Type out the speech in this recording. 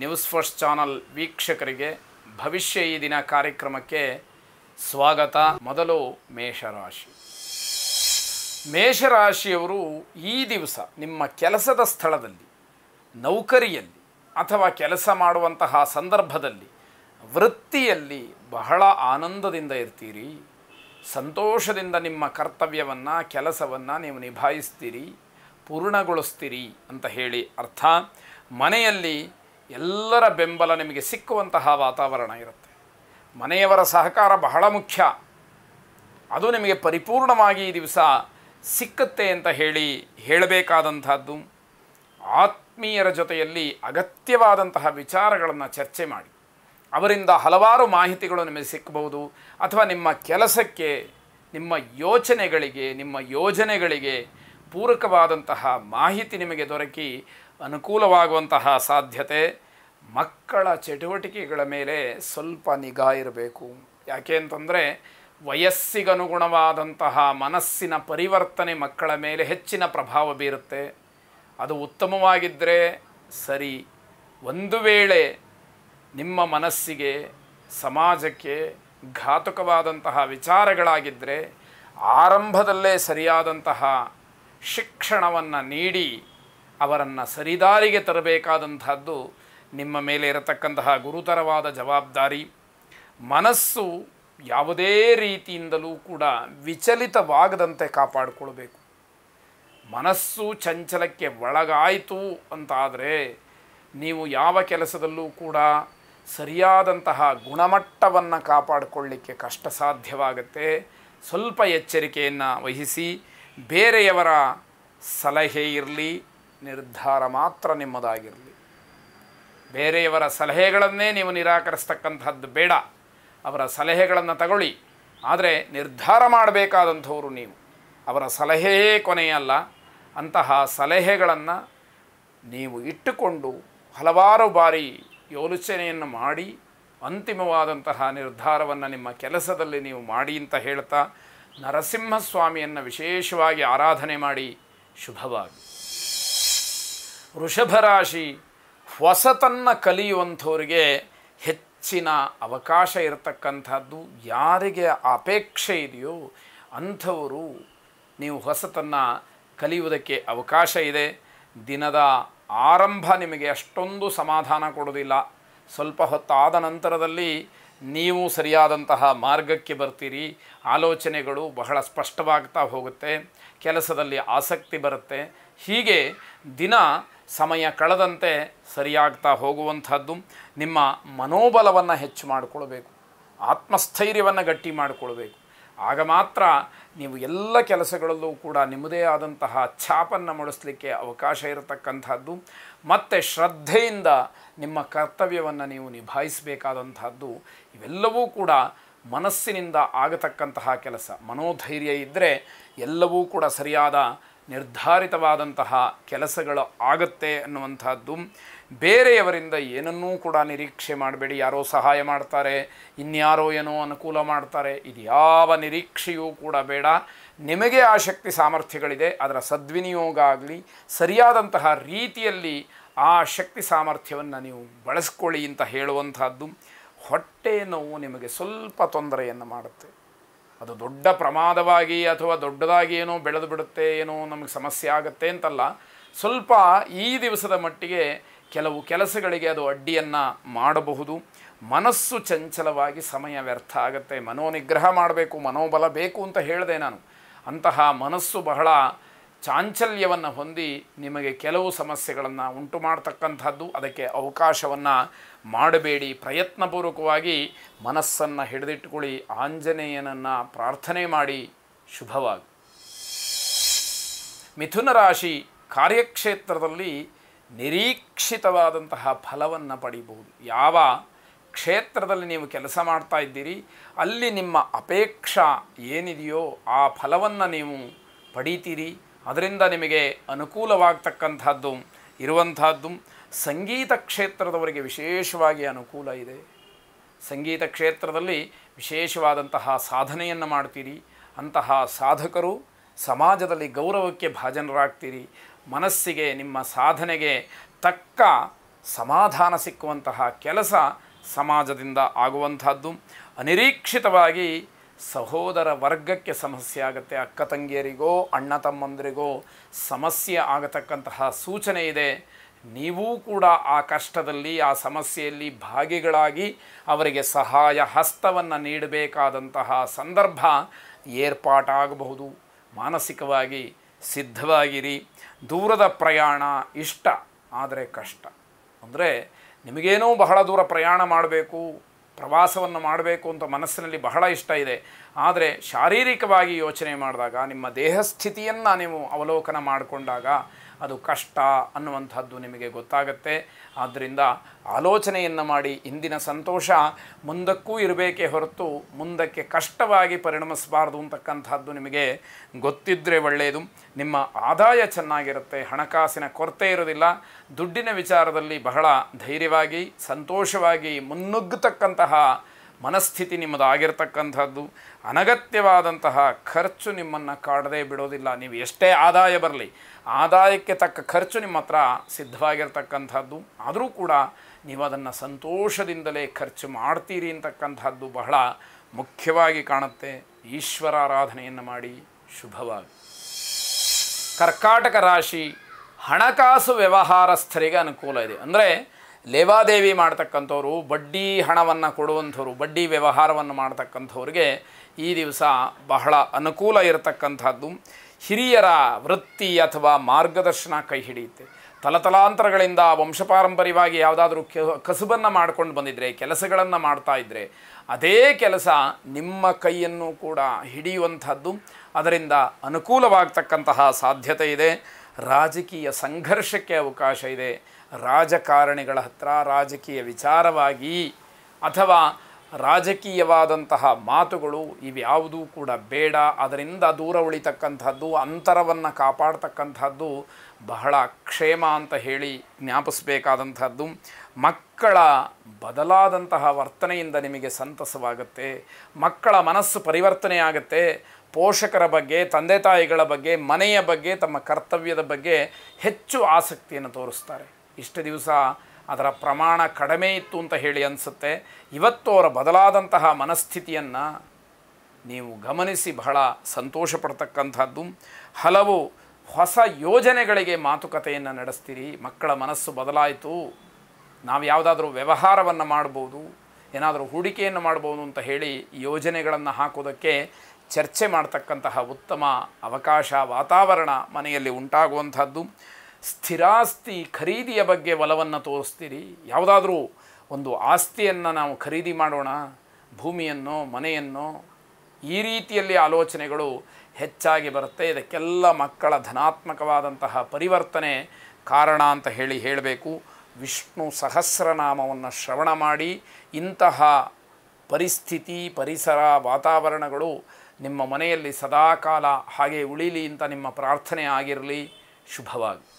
news first channel ವೀಕ್ಷಕರಿಗೆ ಭವಿಷ್ಯ ಈ ದಿನ ಕಾರ್ಯಕ್ರಮಕ್ಕೆ ಸ್ವಾಗತ ಮೊದಲು ಮೇಷರಾಶಿ ಮೇಷರಾಶಿಯವರು ಈ ದಿವಸ ನಿಮ್ಮ ಕೆಲಸದ ಸ್ಥಳದಲ್ಲಿ ನೌಕರಿಯಲ್ಲಿ ಅಥವಾ ಕೆಲಸ ಮಾಡುವಂತಹ ಸಂದರ್ಭದಲ್ಲಿ ವೃತ್ತಿಯಲ್ಲಿ ಬಹಳ ಆನಂದದಿಂದ ಇರ್ತೀರಿ ಸಂತೋಷದಿಂದ ನಿಮ್ಮ ಕರ್ತವ್ಯವನ್ನು ಕೆಲಸವನ್ನು ನೀವು ನಿಭಾಯಿಸ್ತೀರಿ ಪೂರ್ಣಗೊಳಿಸ್ತೀರಿ ಅಂತ ಹೇಳಿ ಅರ್ಥ ಮನೆಯಲ್ಲಿ ಎಲ್ಲರ ಬೆಂಬಲ ನಿಮಗೆ ಸಿಕ್ಕುವಂತಹ ವಾತಾವರಣ ಇರುತ್ತೆ ಮನೆಯವರ ಸಹಕಾರ ಬಹಳ ಮುಖ್ಯ ಅದು ನಿಮಗೆ ಪರಿಪೂರ್ಣವಾಗಿ ಈ ದಿವಸ ಸಿಕ್ಕುತ್ತೆ ಅಂತ ಹೇಳಿ ಹೇಳಬೇಕಾದಂಥದ್ದು ಆತ್ಮೀಯರ ಜೊತೆಯಲ್ಲಿ ಅಗತ್ಯವಾದಂತಹ ವಿಚಾರಗಳನ್ನು ಚರ್ಚೆ ಮಾಡಿ ಅವರಿಂದ ಹಲವಾರು ಮಾಹಿತಿಗಳು ನಿಮಗೆ ಸಿಕ್ಕಬಹುದು ಅಥವಾ ನಿಮ್ಮ ಕೆಲಸಕ್ಕೆ ನಿಮ್ಮ ಯೋಚನೆಗಳಿಗೆ ನಿಮ್ಮ ಯೋಜನೆಗಳಿಗೆ ಪೂರಕವಾದಂತಹ ಮಾಹಿತಿ ನಿಮಗೆ ದೊರಕಿ ಅನುಕೂಲವಾಗುವಂತಹ ಸಾಧ್ಯತೆ ಮಕ್ಕಳ ಚಟುವಟಿಕೆಗಳ ಮೇಲೆ ಸ್ವಲ್ಪ ನಿಗಾ ಇರಬೇಕು ಯಾಕೆ ಅಂತಂದರೆ ವಯಸ್ಸಿಗನುಗುಣವಾದಂತಹ ಮನಸ್ಸಿನ ಪರಿವರ್ತನೆ ಮಕ್ಕಳ ಮೇಲೆ ಹೆಚ್ಚಿನ ಪ್ರಭಾವ ಬೀರುತ್ತೆ ಅದು ಉತ್ತಮವಾಗಿದ್ದರೆ ಸರಿ ಒಂದು ವೇಳೆ ನಿಮ್ಮ ಮನಸ್ಸಿಗೆ ಸಮಾಜಕ್ಕೆ ಘಾತುಕವಾದಂತಹ ವಿಚಾರಗಳಾಗಿದ್ದರೆ ಆರಂಭದಲ್ಲೇ ಸರಿಯಾದಂತಹ ಶಿಕ್ಷಣವನ್ನು ನೀಡಿ ಅವರನ್ನು ಸರಿದಾರಿಗೆ ತರಬೇಕಾದಂಥದ್ದು ನಿಮ್ಮ ಮೇಲೆ ಇರತಕ್ಕಂತಹ ಗುರುತರವಾದ ಜವಾಬ್ದಾರಿ ಮನಸ್ಸು ಯಾವುದೇ ರೀತಿಯಿಂದಲೂ ಕೂಡ ವಿಚಲಿತವಾಗದಂತೆ ಕಾಪಾಡಿಕೊಳ್ಬೇಕು ಮನಸ್ಸು ಚಂಚಲಕ್ಕೆ ಒಳಗಾಯಿತು ಅಂತಾದರೆ ನೀವು ಯಾವ ಕೆಲಸದಲ್ಲೂ ಕೂಡ ಸರಿಯಾದಂತಹ ಗುಣಮಟ್ಟವನ್ನು ಕಾಪಾಡಿಕೊಳ್ಳಿಕ್ಕೆ ಕಷ್ಟ ಸಾಧ್ಯವಾಗುತ್ತೆ ಸ್ವಲ್ಪ ಎಚ್ಚರಿಕೆಯನ್ನು ವಹಿಸಿ ಬೇರೆಯವರ ಸಲಹೆ ಇರಲಿ ನಿರ್ಧಾರ ಮಾತ್ರ ನಿಮ್ಮದಾಗಿರಲಿ ಬೇರೆಯವರ ಸಲಹೆಗಳನ್ನೇ ನೀವು ನಿರಾಕರಿಸ್ತಕ್ಕಂಥದ್ದು ಬೇಡ ಅವರ ಸಲಹೆಗಳನ್ನು ತಗೊಳ್ಳಿ ಆದರೆ ನಿರ್ಧಾರ ಮಾಡಬೇಕಾದಂಥವರು ನೀವು ಅವರ ಸಲಹೆಯೇ ಕೊನೆಯಲ್ಲ ಅಂತಹ ಸಲಹೆಗಳನ್ನು ನೀವು ಇಟ್ಟುಕೊಂಡು ಹಲವಾರು ಬಾರಿ ಯೋಚನೆಯನ್ನು ಮಾಡಿ ಅಂತಿಮವಾದಂತಹ ನಿರ್ಧಾರವನ್ನು ನಿಮ್ಮ ಕೆಲಸದಲ್ಲಿ ನೀವು ಮಾಡಿ ಅಂತ ಹೇಳ್ತಾ ನರಸಿಂಹಸ್ವಾಮಿಯನ್ನು ವಿಶೇಷವಾಗಿ ಆರಾಧನೆ ಮಾಡಿ ಶುಭವಾಗಿ ವೃಷಭರಾಶಿ ಹೊಸತನ್ನು ಕಲಿಯುವಂಥವ್ರಿಗೆ ಹೆಚ್ಚಿನ ಅವಕಾಶ ಇರತಕ್ಕಂಥದ್ದು ಯಾರಿಗೆ ಅಪೇಕ್ಷೆ ಇದೆಯೋ ಅಂಥವರು ನೀವು ಹೊಸತನ್ನು ಕಲಿಯುವುದಕ್ಕೆ ಅವಕಾಶ ಇದೆ ದಿನದ ಆರಂಭ ನಿಮಗೆ ಅಷ್ಟೊಂದು ಸಮಾಧಾನ ಕೊಡೋದಿಲ್ಲ ಸ್ವಲ್ಪ ಹೊತ್ತಾದ ನಂತರದಲ್ಲಿ ನೀವು ಸರಿಯಾದಂತಹ ಮಾರ್ಗಕ್ಕೆ ಬರ್ತೀರಿ ಆಲೋಚನೆಗಳು ಬಹಳ ಸ್ಪಷ್ಟವಾಗ್ತಾ ಹೋಗುತ್ತೆ ಕೆಲಸದಲ್ಲಿ ಆಸಕ್ತಿ ಬರುತ್ತೆ ಹೀಗೆ ದಿನ ಸಮಯ ಕಳೆದಂತೆ ಸರಿಯಾಗ್ತಾ ಹೋಗುವಂಥದ್ದು ನಿಮ್ಮ ಮನೋಬಲವನ್ನು ಹೆಚ್ಚು ಮಾಡಿಕೊಳ್ಬೇಕು ಆತ್ಮಸ್ಥೈರ್ಯವನ್ನು ಗಟ್ಟಿ ಮಾಡಿಕೊಳ್ಬೇಕು ಆಗ ಮಾತ್ರ ನೀವು ಎಲ್ಲ ಕೆಲಸಗಳಲ್ಲೂ ಕೂಡ ನಿಮ್ಮದೇ ಆದಂತಹ ಛಾಪನ್ನು ಮೂಡಿಸಲಿಕ್ಕೆ ಅವಕಾಶ ಇರತಕ್ಕಂಥದ್ದು ಮತ್ತು ಶ್ರದ್ಧೆಯಿಂದ ನಿಮ್ಮ ಕರ್ತವ್ಯವನ್ನು ನೀವು ನಿಭಾಯಿಸಬೇಕಾದಂಥದ್ದು ಇವೆಲ್ಲವೂ ಕೂಡ ಮನಸ್ಸಿನಿಂದ ಆಗತಕ್ಕಂತಹ ಕೆಲಸ ಮನೋಧೈರ್ಯ ಇದ್ದರೆ ಎಲ್ಲವೂ ಕೂಡ ಸರಿಯಾದ ನಿರ್ಧಾರಿತವಾದಂತಹ ಕೆಲಸಗಳು ಆಗುತ್ತೆ ಅನ್ನುವಂಥದ್ದು ಬೇರೆಯವರಿಂದ ಏನನ್ನೂ ಕೂಡ ನಿರೀಕ್ಷೆ ಮಾಡಬೇಡಿ ಯಾರೋ ಸಹಾಯ ಮಾಡ್ತಾರೆ ಇನ್ಯಾರೋ ಏನೋ ಅನುಕೂಲ ಮಾಡ್ತಾರೆ ಇದು ಯಾವ ನಿರೀಕ್ಷೆಯೂ ಕೂಡ ಬೇಡ ನಿಮಗೆ ಆ ಶಕ್ತಿ ಸಾಮರ್ಥ್ಯಗಳಿದೆ ಅದರ ಸದ್ವಿನಿಯೋಗ ಆಗಲಿ ಸರಿಯಾದಂತಹ ರೀತಿಯಲ್ಲಿ ಆ ಶಕ್ತಿ ಸಾಮರ್ಥ್ಯವನ್ನು ನೀವು ಬಳಸ್ಕೊಳ್ಳಿ ಅಂತ ಹೇಳುವಂಥದ್ದು ಹೊಟ್ಟೆ ನೋವು ನಿಮಗೆ ಸ್ವಲ್ಪ ತೊಂದರೆಯನ್ನು ಮಾಡುತ್ತೆ ಅದು ದೊಡ್ಡ ಪ್ರಮಾದವಾಗಿ ಅಥವಾ ದೊಡ್ಡದಾಗಿ ಏನೋ ಬೆಳೆದು ಬಿಡುತ್ತೆ ಏನೋ ನಮಗೆ ಸಮಸ್ಯೆ ಆಗುತ್ತೆ ಅಂತಲ್ಲ ಸ್ವಲ್ಪ ಈ ದಿವಸದ ಮಟ್ಟಿಗೆ ಕೆಲವು ಕೆಲಸಗಳಿಗೆ ಅದು ಅಡ್ಡಿಯನ್ನು ಮಾಡಬಹುದು ಮನಸ್ಸು ಚಂಚಲವಾಗಿ ಸಮಯ ವ್ಯರ್ಥ ಆಗುತ್ತೆ ಮನೋನಿಗ್ರಹ ಮಾಡಬೇಕು ಮನೋಬಲ ಬೇಕು ಅಂತ ಹೇಳಿದೆ ನಾನು ಅಂತಹ ಮನಸ್ಸು ಬಹಳ ಚಾಂಚಲ್ಯವನ್ನು ಹೊಂದಿ ನಿಮಗೆ ಕೆಲವು ಸಮಸ್ಯೆಗಳನ್ನು ಉಂಟು ಮಾಡತಕ್ಕಂಥದ್ದು ಅದಕ್ಕೆ ಅವಕಾಶವನ್ನು ಮಾಡಬೇಡಿ ಪ್ರಯತ್ನಪೂರ್ವಕವಾಗಿ ಮನಸ್ಸನ್ನು ಹಿಡಿದಿಟ್ಟುಕೊಳ್ಳಿ ಆಂಜನೇಯನನ್ನು ಪ್ರಾರ್ಥನೆ ಮಾಡಿ ಶುಭವಾಗಿ ಮಿಥುನ ರಾಶಿ ಕಾರ್ಯಕ್ಷೇತ್ರದಲ್ಲಿ ನಿರೀಕ್ಷಿತವಾದಂತಹ ಫಲವನ್ನು ಪಡಿಬಹುದು ಯಾವ ಕ್ಷೇತ್ರದಲ್ಲಿ ನೀವು ಕೆಲಸ ಮಾಡ್ತಾ ಇದ್ದೀರಿ ಅಲ್ಲಿ ನಿಮ್ಮ ಅಪೇಕ್ಷಾ ಏನಿದೆಯೋ ಆ ಫಲವನ್ನು ನೀವು ಪಡೀತೀರಿ ಅದರಿಂದ ನಿಮಗೆ ಅನುಕೂಲವಾಗ್ತಕ್ಕಂಥದ್ದು ಇರುವಂಥದ್ದು ಸಂಗೀತ ಕ್ಷೇತ್ರದವರಿಗೆ ವಿಶೇಷವಾಗಿ ಅನುಕೂಲ ಇದೆ ಸಂಗೀತ ಕ್ಷೇತ್ರದಲ್ಲಿ ವಿಶೇಷವಾದಂತಹ ಸಾಧನೆಯನ್ನು ಮಾಡ್ತೀರಿ ಅಂತಹ ಸಾಧಕರು ಸಮಾಜದಲ್ಲಿ ಗೌರವಕ್ಕೆ ಭಾಜನರಾಗ್ತೀರಿ ಮನಸ್ಸಿಗೆ ನಿಮ್ಮ ಸಾಧನೆಗೆ ತಕ್ಕ ಸಮಾಧಾನ ಸಿಕ್ಕುವಂತಹ ಕೆಲಸ ಸಮಾಜದಿಂದ ಆಗುವಂಥದ್ದು ಅನಿರೀಕ್ಷಿತವಾಗಿ ಸಹೋದರ ವರ್ಗಕ್ಕೆ ಸಮಸ್ಯೆ ಆಗುತ್ತೆ ಅಕ್ಕ ತಂಗಿಯರಿಗೋ ಅಣ್ಣ ತಮ್ಮಂದರಿಗೋ ಸಮಸ್ಯೆ ಆಗತಕ್ಕಂತಹ ಸೂಚನೆ ಇದೆ ನೀವೂ ಕೂಡ ಆ ಕಷ್ಟದಲ್ಲಿ ಆ ಸಮಸ್ಯೆಯಲ್ಲಿ ಭಾಗಿಗಳಾಗಿ ಅವರಿಗೆ ಸಹಾಯ ಹಸ್ತವನ್ನು ನೀಡಬೇಕಾದಂತಹ ಸಂದರ್ಭ ಏರ್ಪಾಟಾಗಬಹುದು ಮಾನಸಿಕವಾಗಿ ಸಿದ್ಧವಾಗಿರಿ ದೂರದ ಪ್ರಯಾಣ ಇಷ್ಟ ಆದರೆ ಕಷ್ಟ ಅಂದರೆ ನಿಮಗೇನೋ ಬಹಳ ದೂರ ಪ್ರಯಾಣ ಮಾಡಬೇಕು ಪ್ರವಾಸವನ್ನು ಮಾಡಬೇಕು ಅಂತ ಮನಸ್ಸಿನಲ್ಲಿ ಬಹಳ ಇಷ್ಟ ಇದೆ ಆದರೆ ಶಾರೀರಿಕವಾಗಿ ಯೋಚನೆ ಮಾಡಿದಾಗ ನಿಮ್ಮ ದೇಹ ಸ್ಥಿತಿಯನ್ನು ನೀವು ಅವಲೋಕನ ಮಾಡಿಕೊಂಡಾಗ ಅದು ಕಷ್ಟ ಅನ್ನುವಂಥದ್ದು ನಿಮಗೆ ಗೊತ್ತಾಗುತ್ತೆ ಆದ್ದರಿಂದ ಆಲೋಚನೆಯನ್ನು ಮಾಡಿ ಇಂದಿನ ಸಂತೋಷ ಮುಂದಕ್ಕೂ ಇರಬೇಕೇ ಹೊರತು ಮುಂದಕ್ಕೆ ಕಷ್ಟವಾಗಿ ಪರಿಣಮಿಸಬಾರ್ದು ಅಂತಕ್ಕಂಥದ್ದು ನಿಮಗೆ ಗೊತ್ತಿದ್ದರೆ ಒಳ್ಳೆಯದು ನಿಮ್ಮ ಆದಾಯ ಚೆನ್ನಾಗಿರುತ್ತೆ ಹಣಕಾಸಿನ ಕೊರತೆ ಇರೋದಿಲ್ಲ ದುಡ್ಡಿನ ವಿಚಾರದಲ್ಲಿ ಬಹಳ ಧೈರ್ಯವಾಗಿ ಸಂತೋಷವಾಗಿ ಮುನ್ನುಗ್ಗತಕ್ಕಂತಹ ಮನಸ್ಥಿತಿ ನಿಮ್ಮದಾಗಿರ್ತಕ್ಕಂಥದ್ದು ಅನಗತ್ಯವಾದಂತಹ ಖರ್ಚು ನಿಮ್ಮನ್ನು ಕಾಡದೇ ಬಿಡೋದಿಲ್ಲ ನೀವು ಎಷ್ಟೇ ಆದಾಯ ಬರಲಿ ಆದಾಯಕ್ಕೆ ತಕ್ಕ ಖರ್ಚು ನಿಮ್ಮ ಹತ್ರ ಸಿದ್ಧವಾಗಿರ್ತಕ್ಕಂಥದ್ದು ಆದರೂ ಕೂಡ ನೀವು ಅದನ್ನು ಸಂತೋಷದಿಂದಲೇ ಖರ್ಚು ಮಾಡ್ತೀರಿ ಅಂತಕ್ಕಂಥದ್ದು ಬಹಳ ಮುಖ್ಯವಾಗಿ ಕಾಣುತ್ತೆ ಈಶ್ವರಾರಾಧನೆಯನ್ನು ಮಾಡಿ ಶುಭವಾಗಿ ಕರ್ಕಾಟಕ ರಾಶಿ ಹಣಕಾಸು ವ್ಯವಹಾರಸ್ಥರಿಗೆ ಅನುಕೂಲ ಇದೆ ಅಂದರೆ ಲೇವಾದೇವಿ ಮಾಡ್ತಕ್ಕಂಥವ್ರು ಬಡ್ಡಿ ಹಣವನ್ನು ಕೊಡುವಂಥವ್ರು ಬಡ್ಡಿ ವ್ಯವಹಾರವನ್ನು ಮಾಡ್ತಕ್ಕಂಥವ್ರಿಗೆ ಈ ದಿವಸ ಬಹಳ ಅನುಕೂಲ ಇರತಕ್ಕಂಥದ್ದು ಹಿರಿಯರ ವೃತ್ತಿ ಅಥವಾ ಮಾರ್ಗದರ್ಶನ ಕೈ ಹಿಡಿಯುತ್ತೆ ತಲತಲಾಂತರಗಳಿಂದ ವಂಶಪಾರಂಪರ್ಯವಾಗಿ ಯಾವುದಾದ್ರೂ ಕಸುಬನ್ನು ಮಾಡ್ಕೊಂಡು ಬಂದಿದ್ದರೆ ಕೆಲಸಗಳನ್ನು ಮಾಡ್ತಾ ಇದ್ದರೆ ಅದೇ ಕೆಲಸ ನಿಮ್ಮ ಕೈಯನ್ನು ಕೂಡ ಹಿಡಿಯುವಂಥದ್ದು ಅದರಿಂದ ಅನುಕೂಲವಾಗ್ತಕ್ಕಂತಹ ಸಾಧ್ಯತೆ ಇದೆ ರಾಜಕೀಯ ಸಂಘರ್ಷಕ್ಕೆ ಅವಕಾಶ ಇದೆ ರಾಜಕಾರಣಿಗಳ ಹತ್ರ ರಾಜಕೀಯ ವಿಚಾರವಾಗಿ ಅಥವಾ ರಾಜಕೀಯವಾದಂತಹ ಮಾತುಗಳು ಇವ್ಯಾವುದೂ ಕೂಡ ಬೇಡ ಅದರಿಂದ ದೂರ ಉಳಿತಕ್ಕಂಥದ್ದು ಅಂತರವನ್ನು ಕಾಪಾಡ್ತಕ್ಕಂಥದ್ದು ಬಹಳ ಕ್ಷೇಮ ಅಂತ ಹೇಳಿ ಜ್ಞಾಪಿಸಬೇಕಾದಂಥದ್ದು ಮಕ್ಕಳ ಬದಲಾದಂತಹ ವರ್ತನೆಯಿಂದ ನಿಮಗೆ ಸಂತಸವಾಗುತ್ತೆ ಮಕ್ಕಳ ಮನಸ್ಸು ಪರಿವರ್ತನೆ ಆಗುತ್ತೆ ಪೋಷಕರ ಬಗ್ಗೆ ತಂದೆ ತಾಯಿಗಳ ಬಗ್ಗೆ ಮನೆಯ ಬಗ್ಗೆ ತಮ್ಮ ಕರ್ತವ್ಯದ ಬಗ್ಗೆ ಹೆಚ್ಚು ಆಸಕ್ತಿಯನ್ನು ತೋರಿಸ್ತಾರೆ ಇಷ್ಟು ದಿವಸ ಅದರ ಪ್ರಮಾಣ ಕಡಿಮೆ ಇತ್ತು ಅಂತ ಹೇಳಿ ಅನಿಸುತ್ತೆ ಇವತ್ತು ಅವರ ಬದಲಾದಂತಹ ಮನಸ್ಥಿತಿಯನ್ನು ನೀವು ಗಮನಿಸಿ ಬಹಳ ಸಂತೋಷ ಪಡ್ತಕ್ಕಂಥದ್ದು ಹಲವು ಹೊಸ ಯೋಜನೆಗಳಿಗೆ ಮಾತುಕತೆಯನ್ನು ನಡೆಸ್ತೀರಿ ಮಕ್ಕಳ ಮನಸ್ಸು ಬದಲಾಯಿತು ನಾವು ಯಾವುದಾದ್ರೂ ವ್ಯವಹಾರವನ್ನು ಮಾಡ್ಬೋದು ಏನಾದರೂ ಹೂಡಿಕೆಯನ್ನು ಮಾಡ್ಬೋದು ಅಂತ ಹೇಳಿ ಯೋಜನೆಗಳನ್ನು ಹಾಕೋದಕ್ಕೆ ಚರ್ಚೆ ಮಾಡ್ತಕ್ಕಂತಹ ಉತ್ತಮ ಅವಕಾಶ ವಾತಾವರಣ ಮನೆಯಲ್ಲಿ ಉಂಟಾಗುವಂಥದ್ದು ಸ್ಥಿರಾಸ್ತಿ ಖರೀದಿಯ ಬಗ್ಗೆ ಒಲವನ್ನು ತೋರಿಸ್ತೀರಿ ಯಾವುದಾದ್ರೂ ಒಂದು ಆಸ್ತಿಯನ್ನು ನಾವು ಖರೀದಿ ಮಾಡೋಣ ಭೂಮಿಯನ್ನು ಮನೆಯನ್ನು ಈ ರೀತಿಯಲ್ಲಿ ಆಲೋಚನೆಗಳು ಹೆಚ್ಚಾಗಿ ಬರುತ್ತೆ ಇದಕ್ಕೆಲ್ಲ ಮಕ್ಕಳ ಧನಾತ್ಮಕವಾದಂತಹ ಪರಿವರ್ತನೆ ಕಾರಣ ಅಂತ ಹೇಳಿ ಹೇಳಬೇಕು ವಿಷ್ಣು ಸಹಸ್ರನಾಮವನ್ನು ಶ್ರವಣ ಮಾಡಿ ಇಂತಹ ಪರಿಸ್ಥಿತಿ ಪರಿಸರ ವಾತಾವರಣಗಳು ನಿಮ್ಮ ಮನೆಯಲ್ಲಿ ಸದಾಕಾಲ ಹಾಗೆ ಉಳಿಲಿ ಅಂತ ನಿಮ್ಮ ಪ್ರಾರ್ಥನೆ ಆಗಿರಲಿ ಶುಭವಾಗಿ